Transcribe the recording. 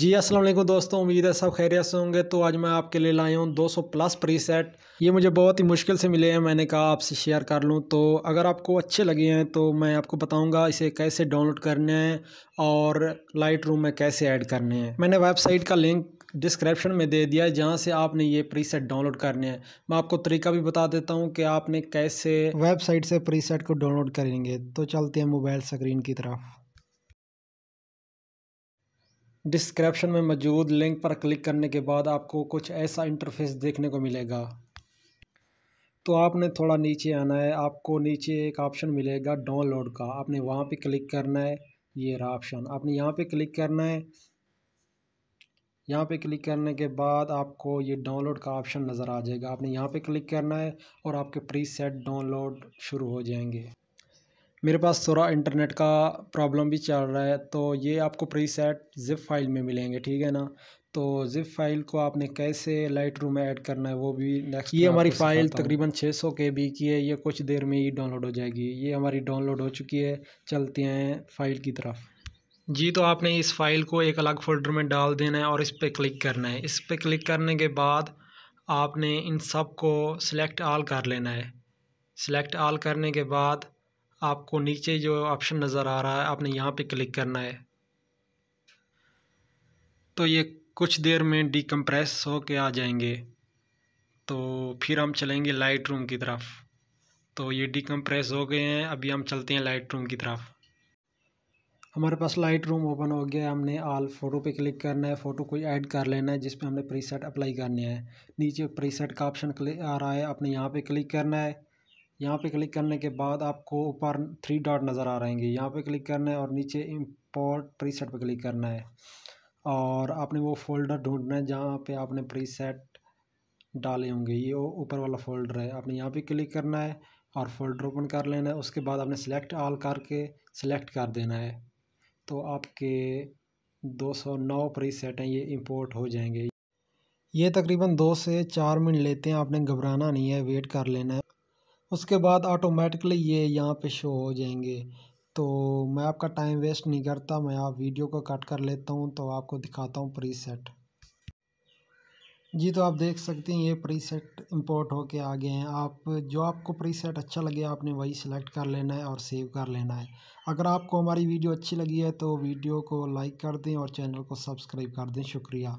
जी अस्सलाम वालेकुम दोस्तों उम्मीद है सब खैरियत से होंगे तो आज मैं आपके लिए लाया हूँ 200 प्लस प्रीसेट ये मुझे बहुत ही मुश्किल से मिले हैं मैंने कहा आपसे शेयर कर लूँ तो अगर आपको अच्छे लगे हैं तो मैं आपको बताऊँगा इसे कैसे डाउनलोड करने हैं और लाइट रूम में कैसे ऐड करने हैं मैंने वेबसाइट का लिंक डिस्क्रिप्शन में दे दिया है जहाँ से आपने ये प्रीसेट डाउनलोड करने हैं मैं आपको तरीका भी बता देता हूँ कि आपने कैसे वेबसाइट से प्रीसेट को डाउनलोड करेंगे तो चलते हैं मोबाइल स्क्रीन की तरफ डिस्क्रिप्शन में मौजूद लिंक पर क्लिक करने के बाद आपको कुछ ऐसा इंटरफेस देखने को मिलेगा तो आपने थोड़ा नीचे आना है आपको नीचे एक ऑप्शन मिलेगा डाउनलोड का आपने वहाँ पे क्लिक करना है ये रहा ऑप्शन आपने यहाँ पे क्लिक करना है यहाँ पे क्लिक करने के बाद आपको ये डाउनलोड का ऑप्शन नज़र आ जाएगा आपने यहाँ पे क्लिक करना है और आपके प्री सेट डाउनलोड शुरू हो जाएंगे मेरे पास थोड़ा इंटरनेट का प्रॉब्लम भी चल रहा है तो ये आपको प्री सेट ज़िप फाइल में मिलेंगे ठीक है ना तो ज़िप फाइल को आपने कैसे लाइट रूम में ऐड करना है वो भी नेक्स्ट ये हमारी फ़ाइल तकरीबन 600 सौ के बी की है ये कुछ देर में ही डाउनलोड हो जाएगी ये हमारी डाउनलोड हो चुकी है चलते हैं फ़ाइल की तरफ जी तो आपने इस फ़ाइल को एक अलग फोल्डर में डाल देना है और इस पर क्लिक करना है इस पर क्लिक करने के बाद आपने इन सब को सिलेक्ट आल कर लेना है सिलेक्ट आल करने के बाद आपको नीचे जो ऑप्शन नज़र आ रहा है आपने यहाँ पे क्लिक करना है तो ये कुछ देर में डिकम्प्रेस हो के आ जाएंगे तो फिर हम चलेंगे लाइट रूम की तरफ तो ये डिकम्प्रेस हो गए हैं अभी हम चलते हैं लाइट रूम की तरफ हमारे पास लाइट रूम ओपन हो गया हमने आल फ़ोटो पे क्लिक करना है फ़ोटो कोई ऐड कर लेना है जिस पे हमने प्रीसेट अप्लाई करने हैं नीचे प्रीसेट का ऑप्शन आ रहा है आपने यहाँ पे क्लिक करना है यहाँ पे क्लिक करने के बाद आपको ऊपर थ्री डॉट नज़र आ रहेंगे यहाँ पे क्लिक करना है और नीचे इम्पोर्ट प्रीसेट पे क्लिक करना है और आपने वो फोल्डर ढूंढना है जहाँ पे आपने प्रीसेट डाले होंगे ये ऊपर वाला फोल्डर है आपने यहाँ पे क्लिक करना है और फोल्डर ओपन कर लेना है उसके बाद आपने सेलेक्ट ऑल करके सेलेक्ट कर देना है तो आपके प्री प्रीसेट हैं ये इम्पोर्ट हो जाएंगे ये तकरीबन दो से चार मिनट लेते हैं आपने घबराना नहीं है वेट कर लेना है उसके बाद ऑटोमेटिकली ये यहाँ पे शो हो जाएंगे तो मैं आपका टाइम वेस्ट नहीं करता मैं आप वीडियो को कट कर लेता हूँ तो आपको दिखाता हूँ प्री सेट जी तो आप देख सकते हैं ये प्री सेट इम्पोर्ट होके आ गए हैं आप जो आपको प्री सेट अच्छा लगे आपने वही सिलेक्ट कर लेना है और सेव कर लेना है अगर आपको हमारी वीडियो अच्छी लगी है तो वीडियो को लाइक कर दें और चैनल को सब्सक्राइब कर दें शुक्रिया